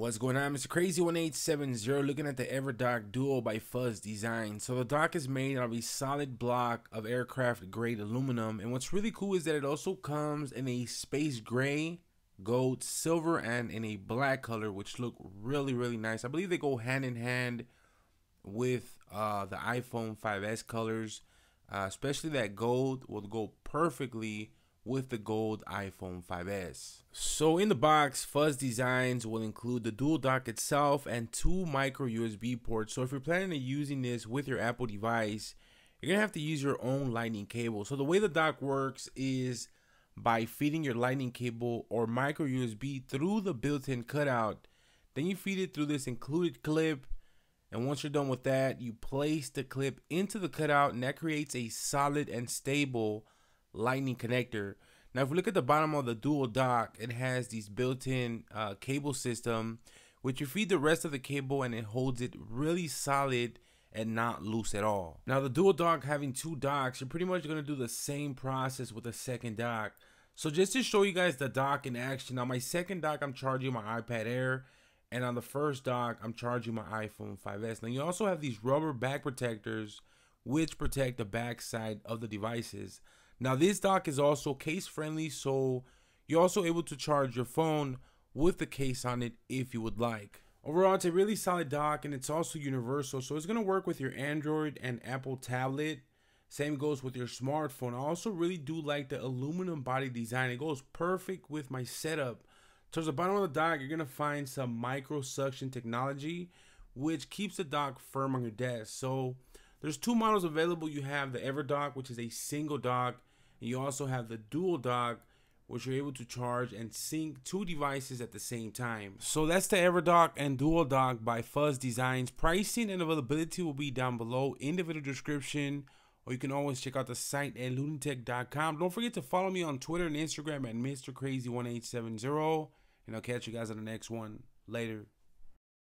What's going on? Mr. Crazy 1870 looking at the EverDock Duo by Fuzz Design. So the dock is made out of a solid block of aircraft grade aluminum and what's really cool is that it also comes in a space gray, gold, silver and in a black color which look really really nice. I believe they go hand in hand with uh, the iPhone 5s colors, uh, especially that gold will go perfectly with the gold iPhone 5S. So in the box, Fuzz Designs will include the dual dock itself and two micro USB ports. So if you're planning on using this with your Apple device, you're gonna have to use your own lightning cable. So the way the dock works is by feeding your lightning cable or micro USB through the built-in cutout. Then you feed it through this included clip. And once you're done with that, you place the clip into the cutout and that creates a solid and stable lightning connector. Now, if we look at the bottom of the dual dock, it has these built-in uh, cable system, which you feed the rest of the cable and it holds it really solid and not loose at all. Now, the dual dock having two docks, you're pretty much going to do the same process with the second dock. So just to show you guys the dock in action, on my second dock, I'm charging my iPad Air. And on the first dock, I'm charging my iPhone 5S. Now, you also have these rubber back protectors, which protect the back side of the devices. Now this dock is also case friendly, so you're also able to charge your phone with the case on it if you would like. Overall, it's a really solid dock and it's also universal, so it's gonna work with your Android and Apple tablet. Same goes with your smartphone. I also really do like the aluminum body design. It goes perfect with my setup. Towards the bottom of the dock, you're gonna find some micro suction technology, which keeps the dock firm on your desk. So there's two models available. You have the EverDock, which is a single dock, and you also have the dual dock, which you're able to charge and sync two devices at the same time. So that's the EverDock and Dual Dock by Fuzz Designs. Pricing and availability will be down below in the video description, or you can always check out the site at lunatech.com. Don't forget to follow me on Twitter and Instagram at MrCrazy1870, and I'll catch you guys on the next one. Later.